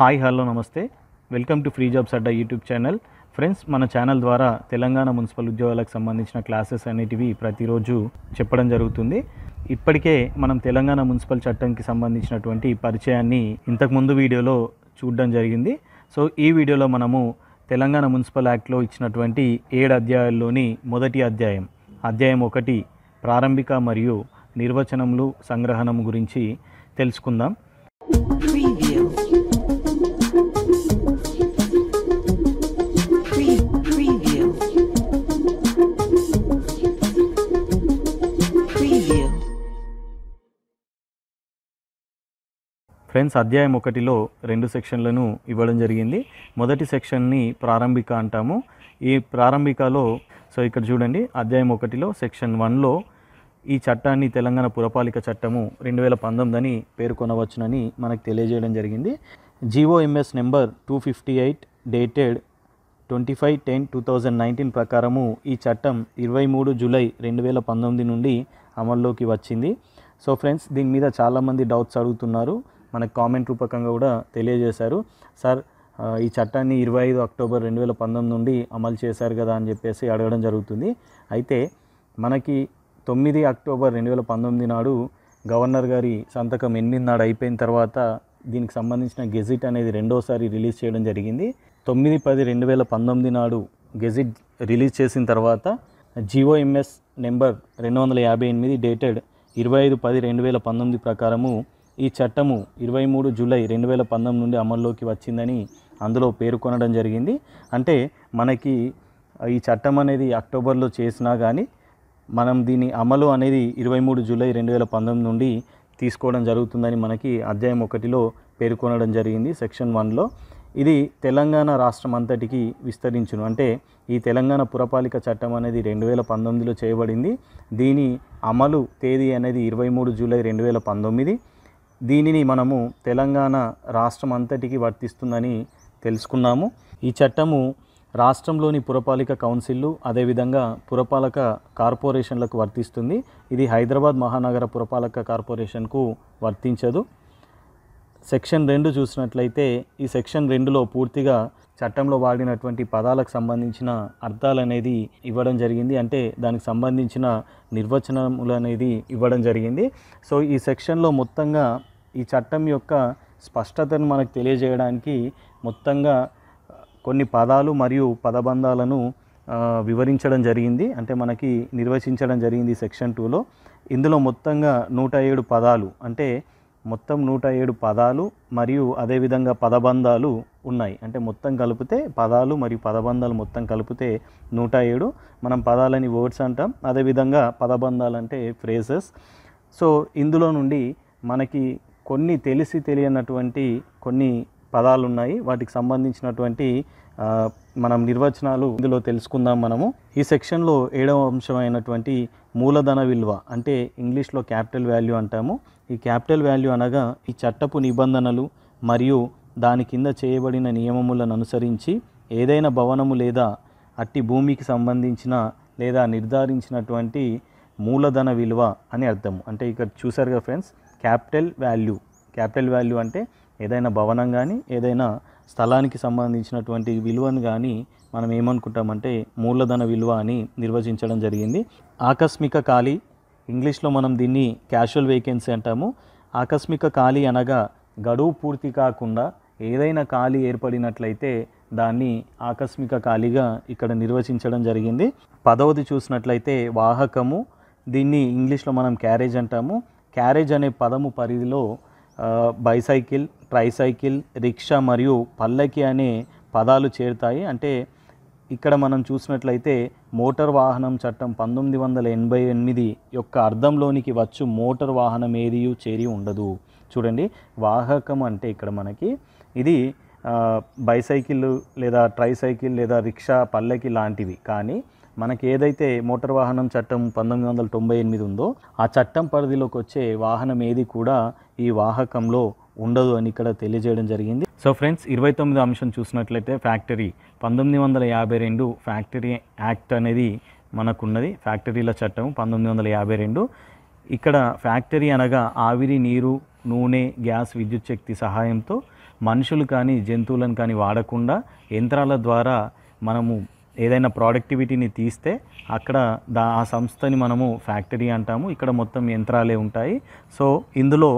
hi hello నమస్తే welcome to free jobs Adda YouTube channel friends మన channel ద్వారా Telangana municipal ఉద్యోగాలకు సంబంధించిన క్లాసెస్ అనేటివి ప్రతిరోజు చెప్పడం జరుగుతుంది ఇప్పటికే మనం తెలంగాణ మున్సిపల్ చట్టంకి సంబంధించినటువంటి పరిచయాన్ని ఇంతకుముందు వీడియోలో చూడడం జరిగింది సో ఈ వీడియోలో మనము తెలంగాణ మున్సిపల్ యాక్ట్లో ఇచ్చినటువంటి ఏడు అధ్యాయాల్లోని మొదటి అధ్యాయం అధ్యాయం ఒకటి ప్రారంభిక మరియు నిర్వచనములు సంగ్రహణం గురించి తెలుసుకుందాం ఫ్రెండ్స్ అధ్యాయం ఒకటిలో రెండు సెక్షన్లను ఇవ్వడం జరిగింది మొదటి సెక్షన్ని ప్రారంభిక అంటాము ఈ ప్రారంభికలో సో ఇక్కడ చూడండి అధ్యాయం ఒకటిలో సెక్షన్ వన్లో ఈ చట్టాన్ని తెలంగాణ పురపాలిక చట్టము రెండు వేల పంతొమ్మిదని పేర్కొనవచ్చునని మనకు తెలియజేయడం జరిగింది GOMS number two fifty eight dated twenty five ten two thousand nineteen ప్రకారము ఈ చట్టం ఇరవై మూడు జూలై రెండు వేల పంతొమ్మిది నుండి అమల్లోకి వచ్చింది సో ఫ్రెండ్స్ దీని మీద చాలామంది డౌట్స్ అడుగుతున్నారు మనకు కామెంట్ రూపకంగా కూడా తెలియజేశారు సార్ ఈ చట్టాన్ని ఇరవై ఐదు అక్టోబర్ రెండు వేల పంతొమ్మిది నుండి అమలు చేశారు కదా అని చెప్పేసి అడగడం జరుగుతుంది అయితే మనకి తొమ్మిది అక్టోబర్ రెండు వేల పంతొమ్మిది నాడు గవర్నర్ గారి సంతకం ఎనిమిది నాడు అయిపోయిన తర్వాత దీనికి సంబంధించిన గెజిట్ అనేది రెండోసారి రిలీజ్ చేయడం జరిగింది తొమ్మిది పది రెండు వేల పంతొమ్మిది నాడు గెజిట్ రిలీజ్ చేసిన తర్వాత జిఓఎంఎస్ నెంబర్ రెండు వందల యాభై ఎనిమిది డేటెడ్ ఇరవై ఐదు పది రెండు వేల పంతొమ్మిది ప్రకారము ఈ చట్టము ఇరవై మూడు జూలై రెండు వేల పంతొమ్మిది నుండి అమల్లోకి వచ్చిందని అందులో పేర్కొనడం జరిగింది అంటే మనకి ఈ చట్టం అనేది అక్టోబర్లో చేసినా కానీ మనం దీని అమలు అనేది ఇరవై మూడు జూలై రెండు వేల పంతొమ్మిది నుండి తీసుకోవడం జరుగుతుందని మనకి అధ్యాయం ఒకటిలో పేర్కొనడం జరిగింది సెక్షన్ వన్లో ఇది తెలంగాణ రాష్ట్రం అంతటికి విస్తరించును అంటే ఈ తెలంగాణ పురపాలిక చట్టం అనేది రెండు వేల పంతొమ్మిదిలో చేయబడింది దీని అమలు తేదీ అనేది ఇరవై మూడు జూలై రెండు వేల పంతొమ్మిది దీనిని మనము తెలంగాణ రాష్ట్రం అంతటికి వర్తిస్తుందని తెలుసుకున్నాము ఈ చట్టము రాష్ట్రంలోని పురపాలిక కౌన్సిల్లు అదేవిధంగా పురపాలక కార్పొరేషన్లకు వర్తిస్తుంది ఇది హైదరాబాద్ మహానగర పురపాలక కార్పొరేషన్కు వర్తించదు సెక్షన్ రెండు చూసినట్లయితే ఈ సెక్షన్ రెండులో పూర్తిగా చట్టంలో వాడినటువంటి పదాలకు సంబంధించిన అర్థాలు అనేది ఇవ్వడం జరిగింది అంటే దానికి సంబంధించిన నిర్వచనములు అనేది ఇవ్వడం జరిగింది సో ఈ సెక్షన్లో మొత్తంగా ఈ చట్టం యొక్క స్పష్టతను మనకు తెలియజేయడానికి మొత్తంగా కొన్ని పదాలు మరియు పదబంధాలను వివరించడం జరిగింది అంటే మనకి నిర్వచించడం జరిగింది సెక్షన్ టూలో ఇందులో మొత్తంగా నూట ఏడు పదాలు అంటే మొత్తం నూట ఏడు పదాలు మరియు అదేవిధంగా పదబంధాలు ఉన్నాయి అంటే మొత్తం కలిపితే పదాలు మరియు పదబంధాలు మొత్తం కలిపితే నూట ఏడు మనం పదాలని వర్డ్స్ అంటాం అదేవిధంగా పదబంధాలు అంటే ఫ్రేజెస్ సో ఇందులో నుండి మనకి కొన్ని తెలిసి తెలియనటువంటి కొన్ని పదాలు ఉన్నాయి వాటికి సంబంధించినటువంటి మనం నిర్వచనాలు ఇందులో తెలుసుకుందాం మనము ఈ సెక్షన్లో ఏడవ అంశమైనటువంటి మూలధన విలువ అంటే ఇంగ్లీష్లో క్యాపిటల్ వాల్యూ అంటాము ఈ క్యాపిటల్ వాల్యూ అనగా ఈ చట్టపు నిబంధనలు మరియు దాని కింద చేయబడిన నియమములను అనుసరించి ఏదైనా భవనము లేదా అట్టి భూమికి సంబంధించిన లేదా నిర్ధారించినటువంటి మూలధన విలువ అని అర్థము అంటే ఇక్కడ చూసారుగా friends capital value capital value అంటే ఏదైనా భవనం కానీ ఏదైనా స్థలానికి సంబంధించినటువంటి విలువను కానీ మనం ఏమనుకుంటామంటే మూలధన విలువ అని నిర్వచించడం జరిగింది ఆకస్మిక ఖాళీ ఇంగ్లీష్లో మనం దీన్ని క్యాషువల్ వేకెన్సీ అంటాము ఆకస్మిక ఖాళీ అనగా గడువు పూర్తి కాకుండా ఏదైనా ఖాళీ ఏర్పడినట్లయితే దాన్ని ఆకస్మిక ఖాళీగా ఇక్కడ నిర్వచించడం జరిగింది పదవది చూసినట్లయితే వాహకము దీన్ని ఇంగ్లీష్లో మనం క్యారేజ్ అంటాము క్యారేజ్ అనే పదము పరిధిలో బైసైకిల్ ట్రైసైకిల్ రిక్షా మరియు పల్లకి అనే పదాలు చేరుతాయి అంటే ఇక్కడ మనం చూసినట్లయితే మోటార్ వాహనం చట్టం పంతొమ్మిది వందల ఎనభై ఎనిమిది యొక్క అర్థంలోనికి వచ్చు మోటార్ వాహనం ఏది చేరి ఉండదు చూడండి వాహకం అంటే ఇక్కడ మనకి ఇది బైసైకిల్ లేదా ట్రైసైకిల్ లేదా రిక్షా పల్లకి లాంటివి కానీ మనకి ఏదైతే మోటార్ వాహనం చట్టం పంతొమ్మిది వందల తొంభై ఎనిమిది ఉందో ఆ చట్టం పరిధిలోకి వచ్చే వాహనం ఏది కూడా ఈ వాహకంలో ఉండదు అని ఇక్కడ తెలియజేయడం జరిగింది సో ఫ్రెండ్స్ ఇరవై తొమ్మిదో అంశం చూసినట్లయితే ఫ్యాక్టరీ పంతొమ్మిది వందల యాభై రెండు ఫ్యాక్టరీ యాక్ట్ అనేది మనకున్నది ఫ్యాక్టరీల చట్టం పంతొమ్మిది వందల యాభై రెండు ఇక్కడ ఫ్యాక్టరీ అనగా ఆవిరి నీరు నూనె గ్యాస్ విద్యుత్ శక్తి సహాయంతో మనుషులు కానీ జంతువులను కానీ వాడకుండా యంత్రాల ద్వారా మనము ఏదైనా ప్రోడక్టివిటీని తీస్తే అక్కడ దా ఆ సంస్థని మనము ఫ్యాక్టరీ అంటాము ఇక్కడ మొత్తం యంత్రాలే ఉంటాయి సో ఇందులో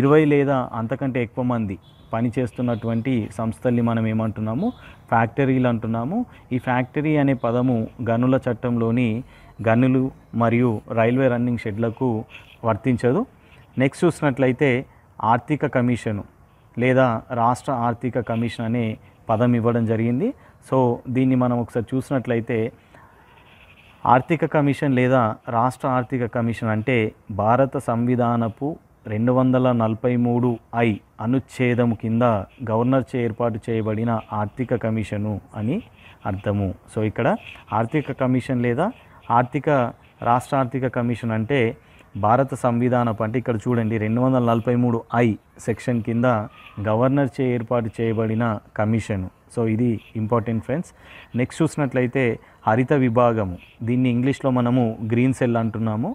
ఇరవై లేదా అంతకంటే ఎక్కువ మంది పనిచేస్తున్నటువంటి సంస్థల్ని మనం ఏమంటున్నాము ఫ్యాక్టరీలు అంటున్నాము ఈ ఫ్యాక్టరీ అనే పదము గనుల చట్టంలోని గనులు మరియు రైల్వే రన్నింగ్ షెడ్లకు వర్తించదు నెక్స్ట్ చూసినట్లయితే ఆర్థిక కమిషను లేదా రాష్ట్ర ఆర్థిక కమిషన్ అనే పదం ఇవ్వడం జరిగింది సో దీన్ని మనం ఒకసారి చూసినట్లయితే ఆర్థిక కమిషన్ లేదా రాష్ట్ర ఆర్థిక కమిషన్ అంటే భారత సంవిధానపు రెండు వందల నలభై మూడు ఐ అనుచ్ఛేదం కింద చే ఏర్పాటు చేయబడిన ఆర్థిక కమిషను అని అర్థము సో ఇక్కడ ఆర్థిక కమిషన్ లేదా ఆర్థిక రాష్ట్ర ఆర్థిక కమిషన్ అంటే భారత సంవిధానపు అంటే ఇక్కడ చూడండి రెండు వందల నలభై మూడు ఐ సెక్షన్ కింద గవర్నర్ చే ఏర్పాటు చేయబడిన కమిషను సో ఇది ఇంపార్టెంట్ ఫ్రెండ్స్ నెక్స్ట్ చూసినట్లయితే హరిత విభాగము దీన్ని ఇంగ్లీష్లో మనము గ్రీన్ సెల్ అంటున్నాము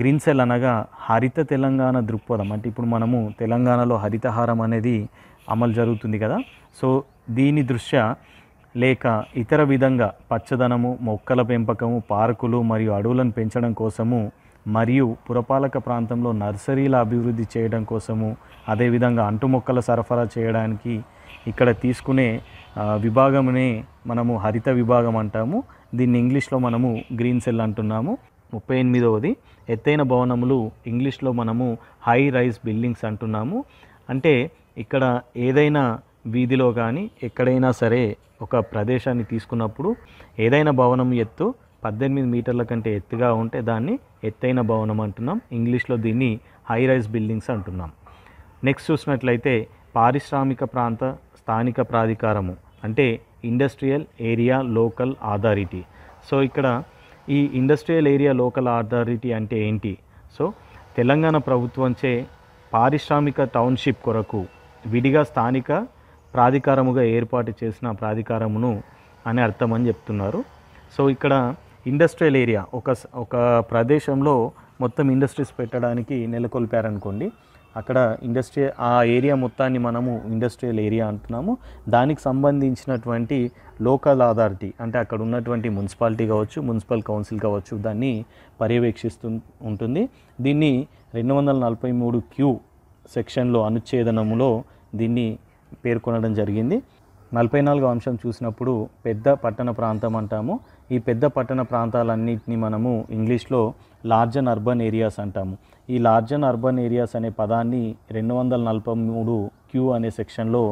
గ్రీన్ సెల్ అనగా హరిత తెలంగాణ దృక్పథం అంటే ఇప్పుడు మనము తెలంగాణలో హరితహారం అనేది అమలు జరుగుతుంది కదా సో దీని దృష్ట్యా లేక ఇతర విధంగా పచ్చదనము మొక్కల పెంపకము పార్కులు మరియు అడవులను పెంచడం కోసము మరియు పురపాలక ప్రాంతంలో నర్సరీల అభివృద్ధి చేయడం కోసము అదేవిధంగా అంటు మొక్కల సరఫరా చేయడానికి ఇక్కడ తీసుకునే విభాగమునే మనము హరిత విభాగం అంటాము దీన్ని ఇంగ్లీష్లో మనము గ్రీన్ సెల్ అంటున్నాము ముప్పై ఎనిమిదవది ఎత్తైన భవనములు ఇంగ్లీష్లో మనము హై రైజ్ బిల్డింగ్స్ అంటున్నాము అంటే ఇక్కడ ఏదైనా వీధిలో కానీ ఎక్కడైనా సరే ఒక ప్రదేశాన్ని తీసుకున్నప్పుడు ఏదైనా భవనం ఎత్తు పద్దెనిమిది మీటర్ల కంటే ఎత్తుగా ఉంటే దాన్ని ఎత్తైన భవనం అంటున్నాం ఇంగ్లీష్లో దీన్ని హై రైజ్ బిల్డింగ్స్ అంటున్నాం నెక్స్ట్ చూసినట్లయితే పారిశ్రామిక ప్రాంత స్థానిక ప్రాధికారము అంటే industrial area local authority so ఇక్కడ ఈ ఇండస్ట్రియల్ ఏరియా లోకల్ అథారిటీ అంటే ఏంటి సో తెలంగాణ ప్రభుత్వంచే పారిశ్రామిక టౌన్షిప్ కొరకు విడిగా స్థానిక ప్రాధికారముగా ఏర్పాటు చేసిన ప్రాధికారమును అని అర్థం అని చెప్తున్నారు సో ఇక్కడ ఇండస్ట్రియల్ ఏరియా ఒక ఒక ప్రదేశంలో మొత్తం ఇండస్ట్రీస్ పెట్టడానికి నెలకొల్పారనుకోండి అక్కడ ఇండస్ట్రియల్ ఆ ఏరియా మొత్తాన్ని మనము ఇండస్ట్రియల్ ఏరియా అంటున్నాము దానికి సంబంధించినటువంటి లోకల్ అథారిటీ అంటే అక్కడ ఉన్నటువంటి మున్సిపాలిటీ కావచ్చు మున్సిపల్ కౌన్సిల్ కావచ్చు దాన్ని పర్యవేక్షిస్తూ ఉంటుంది దీన్ని రెండు వందల నలభై మూడు క్యూ సెక్షన్లో అనుచ్ఛేదనములో దీన్ని పేర్కొనడం జరిగింది నలభై నాలుగు అంశం చూసినప్పుడు పెద్ద పట్టణ ప్రాంతం అంటాము ఈ పెద్ద పట్టణ ప్రాంతాలన్నింటినీ మనము ఇంగ్లీష్లో లార్జ్ అండ్ అర్బన్ ఏరియాస్ అంటాము ఈ లార్జ్ అండ్ అర్బన్ ఏరియాస్ అనే పదాన్ని రెండు వందల నలభై మూడు క్యూ అనే సెక్షన్లో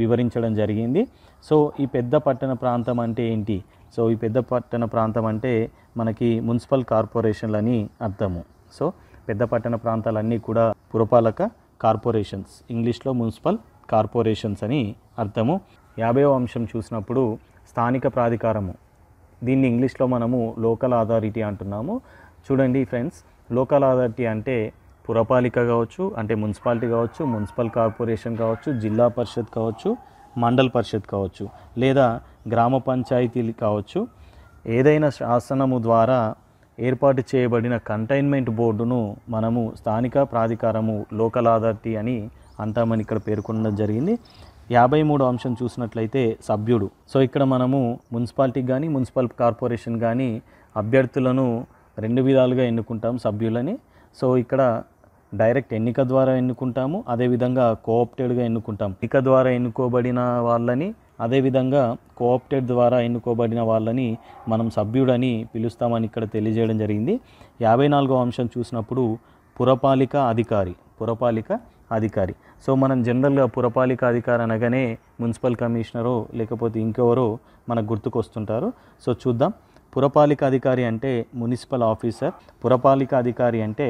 వివరించడం జరిగింది సో ఈ పెద్ద పట్టణ ప్రాంతం అంటే ఏంటి సో ఈ పెద్ద పట్టణ ప్రాంతం అంటే మనకి మున్సిపల్ కార్పొరేషన్లని అర్థము సో పెద్ద పట్టణ ప్రాంతాలన్నీ కూడా పురపాలక కార్పొరేషన్స్ ఇంగ్లీష్లో మున్సిపల్ కార్పొరేషన్స్ అని అర్థము యాభైవ అంశం చూసినప్పుడు స్థానిక ప్రాధికారము దీన్ని ఇంగ్లీష్లో మనము లోకల్ అథారిటీ అంటున్నాము చూడండి ఫ్రెండ్స్ లోకల్ అథారిటీ అంటే పురపాలిక కావచ్చు అంటే మున్సిపాలిటీ కావచ్చు మున్సిపల్ కార్పొరేషన్ కావచ్చు జిల్లా పరిషత్ కావచ్చు మండల్ పరిషత్ కావచ్చు లేదా గ్రామ పంచాయతీలు కావచ్చు ఏదైనా శాసనము ద్వారా ఏర్పాటు చేయబడిన కంటైన్మెంట్ బోర్డును మనము స్థానిక ప్రాధికారము లోకల్ అథారిటీ అని అంటామని ఇక్కడ పేర్కొనడం జరిగింది యాభై మూడు అంశం చూసినట్లయితే సభ్యుడు సో ఇక్కడ మనము మున్సిపాలిటీ కానీ మున్సిపల్ కార్పొరేషన్ కానీ అభ్యర్థులను రెండు విధాలుగా ఎన్నుకుంటాం సభ్యులని సో ఇక్కడ డైరెక్ట్ ఎన్నిక ద్వారా ఎన్నుకుంటాము అదేవిధంగా కోఆప్టెడ్గా ఎన్నుకుంటాం ఎన్నిక ద్వారా ఎన్నుకోబడిన వాళ్ళని అదేవిధంగా కోఆప్టెడ్ ద్వారా ఎన్నుకోబడిన వాళ్ళని మనం సభ్యుడని పిలుస్తామని ఇక్కడ తెలియజేయడం జరిగింది యాభై నాలుగో అంశం చూసినప్పుడు పురపాలిక అధికారి పురపాలిక అధికారి సో మనం జనరల్గా పురపాలిక అధికారి అనగానే మున్సిపల్ కమిషనరో లేకపోతే ఇంకెవరో మనకు గుర్తుకొస్తుంటారు సో చూద్దాం పురపాలిక అధికారి అంటే మున్సిపల్ ఆఫీసర్ పురపాలిక అధికారి అంటే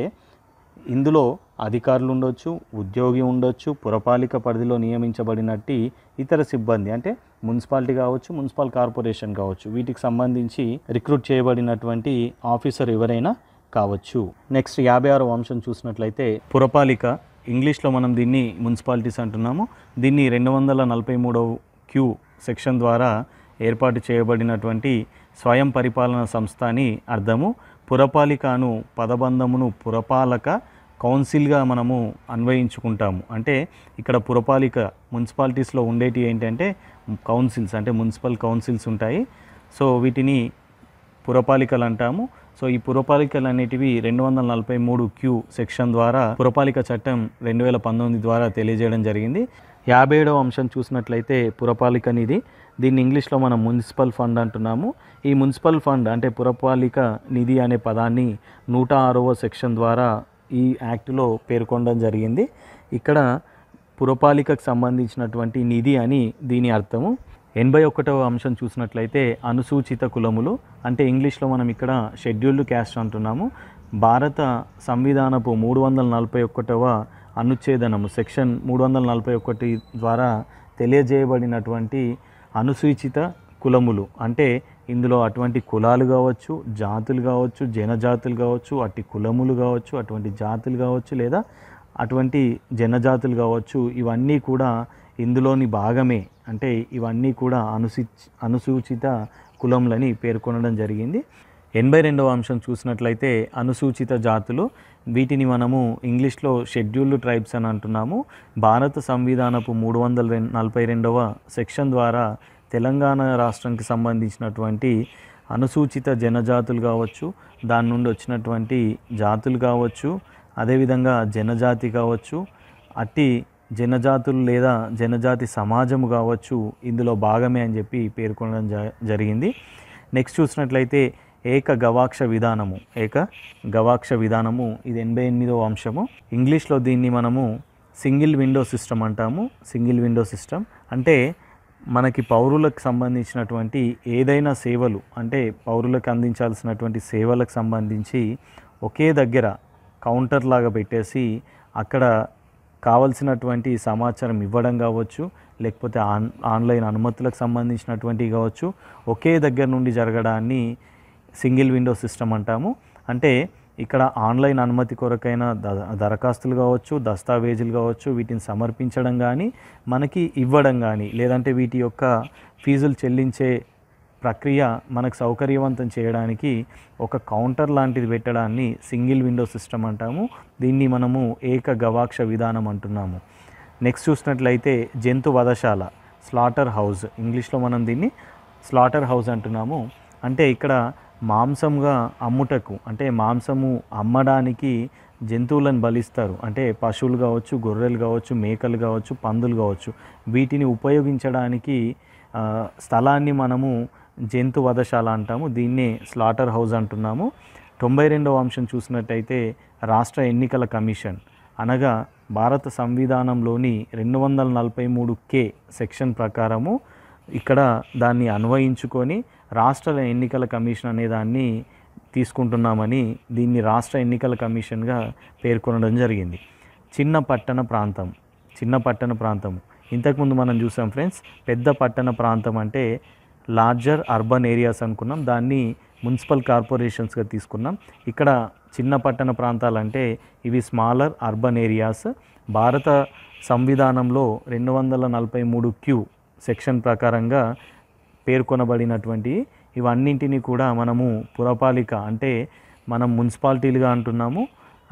ఇందులో అధికారులు ఉండొచ్చు ఉద్యోగి ఉండొచ్చు పురపాలిక పరిధిలో నియమించబడినట్టు ఇతర సిబ్బంది అంటే మున్సిపాలిటీ కావచ్చు మున్సిపల్ కార్పొరేషన్ కావచ్చు వీటికి సంబంధించి రిక్రూట్ చేయబడినటువంటి ఆఫీసర్ ఎవరైనా కావచ్చు నెక్స్ట్ యాభై ఆరు అంశం చూసినట్లయితే పురపాలిక ఇంగ్లీష్లో మనం దీన్ని మున్సిపాలిటీస్ అంటున్నాము దీన్ని రెండు వందల నలభై మూడవ క్యూ సెక్షన్ ద్వారా ఏర్పాటు చేయబడినటువంటి స్వయం పరిపాలన సంస్థ అని అర్థము పురపాలికను పదబంధమును పురపాలక కౌన్సిల్గా మనము అన్వయించుకుంటాము అంటే ఇక్కడ పురపాలిక మున్సిపాలిటీస్లో ఉండేటి ఏంటంటే కౌన్సిల్స్ అంటే మున్సిపల్ కౌన్సిల్స్ ఉంటాయి సో వీటిని పురపాలికలు అంటాము సో ఈ పురపాలికలు అనేటివి రెండు వందల నలభై మూడు క్యూ సెక్షన్ ద్వారా పురపాలిక చట్టం రెండు వేల పంతొమ్మిది ద్వారా తెలియజేయడం జరిగింది యాభై ఏడవ అంశం చూసినట్లయితే పురపాలిక నిధి దీన్ని ఇంగ్లీష్లో మనం మున్సిపల్ ఫండ్ అంటున్నాము ఈ మున్సిపల్ ఫండ్ అంటే పురపాలిక నిధి అనే పదాన్ని నూట ఆరవ సెక్షన్ ద్వారా ఈ యాక్ట్లో పేర్కొనడం జరిగింది ఇక్కడ పురపాలికకు సంబంధించినటువంటి నిధి అని దీని అర్థము ఎనభై ఒకటవ అంశం చూసినట్లయితే అనుసూచిత కులములు అంటే ఇంగ్లీష్లో మనం ఇక్కడ షెడ్యూల్డ్ క్యాస్ట్ అంటున్నాము భారత సంవిధానపు మూడు వందల నలభై ఒకటవ అనుచ్ఛేదనము సెక్షన్ మూడు వందల నలభై ఒకటి ద్వారా తెలియజేయబడినటువంటి అనుసూచిత కులములు అంటే ఇందులో అటువంటి కులాలు కావచ్చు జాతులు కావచ్చు జనజాతులు కావచ్చు అట్టి కులములు కావచ్చు అటువంటి జాతులు కావచ్చు లేదా అటువంటి జనజాతులు కావచ్చు ఇవన్నీ కూడా ఇందులోని భాగమే అంటే ఇవన్నీ కూడా అనుసి అనుసూచిత కులములని పేర్కొనడం జరిగింది ఎనభై రెండవ అంశం చూసినట్లయితే అనుసూచిత జాతులు వీటిని మనము ఇంగ్లీష్లో షెడ్యూల్డ్ ట్రైబ్స్ అని అంటున్నాము భారత సంవిధానపు మూడు వందల నలభై రెండవ సెక్షన్ ద్వారా తెలంగాణ రాష్ట్రంకి సంబంధించినటువంటి అనుసూచిత జనజాతులు కావచ్చు దాని నుండి వచ్చినటువంటి జాతులు కావచ్చు అదేవిధంగా జనజాతి కావచ్చు అట్టి జనజాతులు లేదా జనజాతి సమాజము కావచ్చు ఇందులో భాగమే అని చెప్పి పేర్కొనడం జరిగింది నెక్స్ట్ చూసినట్లయితే ఏక గవాక్ష విధానము ఏక గవాక్ష విధానము ఇది ఎనభై ఎనిమిదవ అంశము ఇంగ్లీష్లో దీన్ని మనము సింగిల్ విండో సిస్టమ్ అంటాము సింగిల్ విండో సిస్టమ్ అంటే మనకి పౌరులకు సంబంధించినటువంటి ఏదైనా సేవలు అంటే పౌరులకు అందించాల్సినటువంటి సేవలకు సంబంధించి ఒకే దగ్గర కౌంటర్ లాగా పెట్టేసి అక్కడ కావలసినటువంటి సమాచారం ఇవ్వడం కావచ్చు లేకపోతే ఆన్ ఆన్లైన్ అనుమతులకు సంబంధించినటువంటివి కావచ్చు ఒకే దగ్గర నుండి జరగడాన్ని సింగిల్ విండో సిస్టమ్ అంటాము అంటే ఇక్కడ ఆన్లైన్ అనుమతి కొరకైన దరఖాస్తులు కావచ్చు దస్తావేజులు కావచ్చు వీటిని సమర్పించడం కానీ మనకి ఇవ్వడం కానీ లేదంటే వీటి యొక్క ఫీజులు చెల్లించే ప్రక్రియ మనకు సౌకర్యవంతం చేయడానికి ఒక కౌంటర్ లాంటిది పెట్టడాన్ని సింగిల్ విండో సిస్టమ్ అంటాము దీన్ని మనము ఏక గవాక్ష విధానం అంటున్నాము నెక్స్ట్ చూసినట్లయితే జంతు వధశాల స్లాటర్ హౌస్ ఇంగ్లీష్లో మనం దీన్ని స్లాటర్ హౌస్ అంటున్నాము అంటే ఇక్కడ మాంసంగా అమ్ముటకు అంటే మాంసము అమ్మడానికి జంతువులను బలిస్తారు అంటే పశువులు కావచ్చు గొర్రెలు కావచ్చు మేకలు కావచ్చు పందులు కావచ్చు వీటిని ఉపయోగించడానికి స్థలాన్ని మనము జంతు వధశాల అంటాము దీన్నే స్లాటర్ హౌస్ అంటున్నాము తొంభై రెండవ అంశం చూసినట్టయితే రాష్ట్ర ఎన్నికల కమిషన్ అనగా భారత సంవిధానంలోని రెండు వందల నలభై మూడు కే సెక్షన్ ప్రకారము ఇక్కడ దాన్ని అన్వయించుకొని రాష్ట్ర ఎన్నికల కమిషన్ అనే దాన్ని తీసుకుంటున్నామని దీన్ని రాష్ట్ర ఎన్నికల కమిషన్గా పేర్కొనడం జరిగింది చిన్న పట్టణ ప్రాంతం చిన్న పట్టణ ప్రాంతం ఇంతకుముందు మనం చూసాం ఫ్రెండ్స్ పెద్ద పట్టణ ప్రాంతం అంటే లార్జర్ అర్బన్ ఏరియాస్ అనుకున్నాం దాన్ని మున్సిపల్ కార్పొరేషన్స్గా తీసుకున్నాం ఇక్కడ చిన్న పట్టణ ప్రాంతాలంటే ఇవి స్మాలర్ అర్బన్ ఏరియాస్ భారత సంవిధానంలో రెండు వందల నలభై మూడు క్యూ సెక్షన్ ప్రకారంగా పేర్కొనబడినటువంటి ఇవన్నింటినీ కూడా మనము పురపాలిక అంటే మనం మున్సిపాలిటీలుగా అంటున్నాము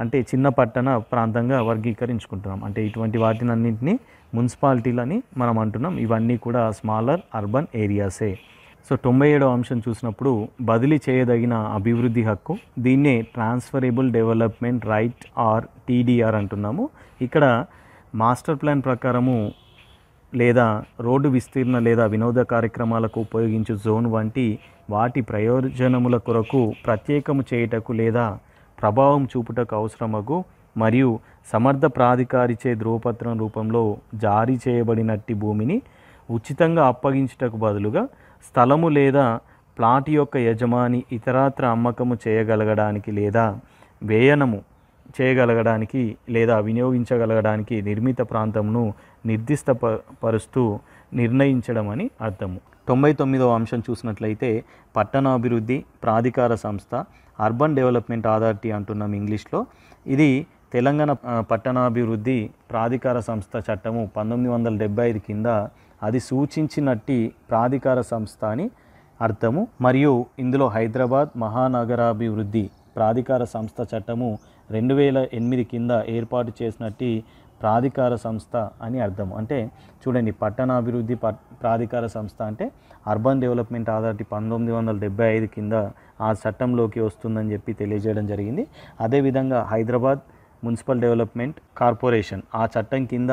అంటే చిన్న పట్టణ ప్రాంతంగా వర్గీకరించుకుంటున్నాం అంటే ఇటువంటి వాటిని వాటినన్నింటినీ మున్సిపాలిటీలని మనం అంటున్నాం ఇవన్నీ కూడా స్మాలర్ అర్బన్ ఏరియాసే సో తొంభై ఏడవ అంశం చూసినప్పుడు బదిలీ చేయదగిన అభివృద్ధి హక్కు దీన్నే transferable development right or TDR అంటున్నాము ఇక్కడ మాస్టర్ ప్లాన్ ప్రకారము లేదా రోడ్డు విస్తీర్ణ లేదా వినోద కార్యక్రమాలకు ఉపయోగించే జోన్ వంటి వాటి ప్రయోజనముల కొరకు ప్రత్యేకము చేయుటకు లేదా ప్రభావం చూపుటకు అవసరమగు మరియు సమర్థ ప్రాధికారిచే ధ్రువపత్రం రూపంలో జారీ చేయబడినట్టి భూమిని ఉచితంగా అప్పగించుటకు బదులుగా స్థలము లేదా ప్లాట్ యొక్క యజమాని ఇతరత్ర అమ్మకము చేయగలగడానికి లేదా వేయనము చేయగలగడానికి లేదా వినియోగించగలగడానికి నిర్మిత ప్రాంతంను నిర్దిష్ట పరుస్తూ నిర్ణయించడం అని అర్థము తొంభై తొమ్మిదవ అంశం చూసినట్లయితే పట్టణాభివృద్ధి ప్రాధికార సంస్థ అర్బన్ డెవలప్మెంట్ అథారిటీ అంటున్నాం ఇంగ్లీష్లో ఇది తెలంగాణ పట్టణాభివృద్ధి ప్రాధికార సంస్థ చట్టము పంతొమ్మిది వందల డెబ్బై ఐదు కింద అది సూచించినట్టి ప్రాధికార సంస్థ అని అర్థము మరియు ఇందులో హైదరాబాద్ మహానగరాభివృద్ధి ప్రాధికార సంస్థ చట్టము రెండు వేల ఎనిమిది కింద ఏర్పాటు చేసినట్టి ప్రాధికార సంస్థ అని అర్థం అంటే చూడండి పట్టణాభివృద్ధి ప్రాధికార సంస్థ అంటే అర్బన్ డెవలప్మెంట్ అథారిటీ పంతొమ్మిది వందల డెబ్బై ఐదు కింద ఆ చట్టంలోకి వస్తుందని చెప్పి తెలియజేయడం జరిగింది అదేవిధంగా హైదరాబాద్ మున్సిపల్ డెవలప్మెంట్ కార్పొరేషన్ ఆ చట్టం కింద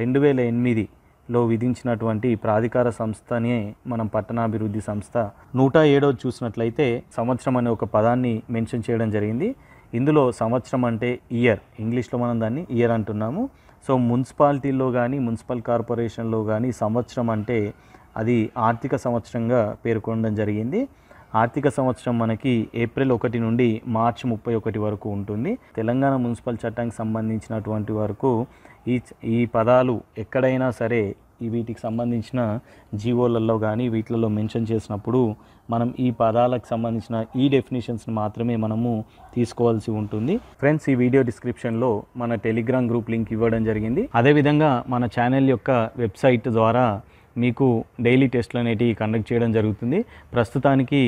రెండు వేల ఎనిమిదిలో విధించినటువంటి ప్రాధికార సంస్థనే మనం పట్టణాభివృద్ధి సంస్థ నూట ఏడో చూసినట్లయితే సంవత్సరం అనే ఒక పదాన్ని మెన్షన్ చేయడం జరిగింది ఇందులో సంవత్సరం అంటే ఇయర్ ఇంగ్లీష్లో మనం దాన్ని ఇయర్ అంటున్నాము సో మున్సిపాలిటీల్లో కానీ మున్సిపల్ కార్పొరేషన్లో కానీ సంవత్సరం అంటే అది ఆర్థిక సంవత్సరంగా పేర్కొనడం జరిగింది ఆర్థిక సంవత్సరం మనకి ఏప్రిల్ ఒకటి నుండి మార్చ్ ముప్పై ఒకటి వరకు ఉంటుంది తెలంగాణ మున్సిపల్ చట్టానికి సంబంధించినటువంటి వరకు ఈ ఈ పదాలు ఎక్కడైనా సరే వీటికి సంబంధించిన జీవోలలో కానీ వీటిలలో మెన్షన్ చేసినప్పుడు మనం ఈ పదాలకు సంబంధించిన ఈ డెఫినేషన్స్ని మాత్రమే మనము తీసుకోవాల్సి ఉంటుంది ఫ్రెండ్స్ ఈ వీడియో డిస్క్రిప్షన్లో మన టెలిగ్రామ్ గ్రూప్ లింక్ ఇవ్వడం జరిగింది అదేవిధంగా మన ఛానల్ యొక్క వెబ్సైట్ ద్వారా మీకు డైలీ టెస్ట్లు అనేటివి కండక్ట్ చేయడం జరుగుతుంది ప్రస్తుతానికి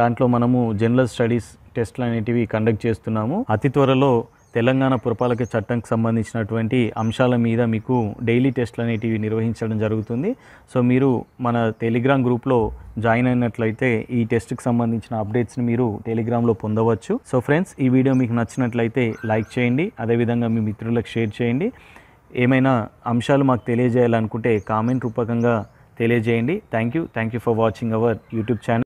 దాంట్లో మనము జనరల్ స్టడీస్ టెస్ట్లు అనేటివి కండక్ట్ చేస్తున్నాము అతి త్వరలో తెలంగాణ పురపాలక చట్టంకి సంబంధించినటువంటి అంశాల మీద మీకు డైలీ టెస్ట్లు అనేటివి నిర్వహించడం జరుగుతుంది సో మీరు మన టెలిగ్రామ్ గ్రూప్లో జాయిన్ అయినట్లయితే ఈ టెస్ట్కి సంబంధించిన అప్డేట్స్ని మీరు టెలిగ్రామ్లో పొందవచ్చు సో ఫ్రెండ్స్ ఈ వీడియో మీకు నచ్చినట్లయితే లైక్ చేయండి అదేవిధంగా మీ మిత్రులకు షేర్ చేయండి ఏమైనా అంశాలు మాకు తెలియజేయాలనుకుంటే కామెంట్ రూపకంగా తెలియజేయండి thank you thank you for watching our YouTube channel